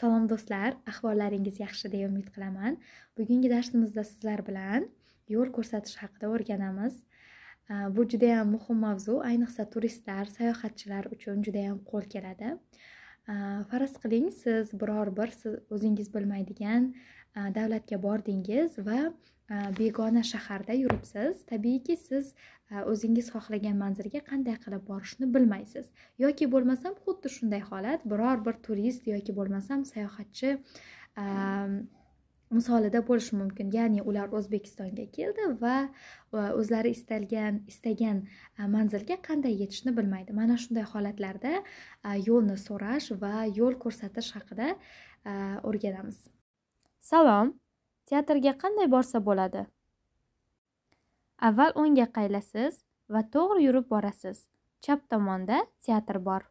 Salom do'stlar, ahvollaringiz yaxshi deya umid qilaman. Bugungi darsimizda sizlar bilan yo'l ko'rsatish haqida o'rganamiz. Bu juda ham muhim mavzu, ayniqsa turistlar, sayohatchilar uchun juda ham qo'l keladi. Э, faraz qiling siz biror bir siz o'zingiz bilmaydigan e, davlatga bordingiz va e, begona shaharda yuribsiz tabiiyki siz e, o'zingiz xohlagan manzilga qanday qilib borishni bilmaysiz yoki bo'lmasam xuddi shunday holat biror bir turist yoki bo'lmasam sayohatchi misolida bo'lishi mumkin ya'ni ular o'zbekistonga keldi va o'zlari istalgan istagan manzilga qanday yetishni bilmaydi mana shunday holatlarda yo'lni so'rash va yo'l ko'rsatish haqida o'rganamiz salom teatrga qanday borsa bo'ladi avval o'ngga qaylasiz va to'g'ri yurib borasiz chap tomonda teatr bor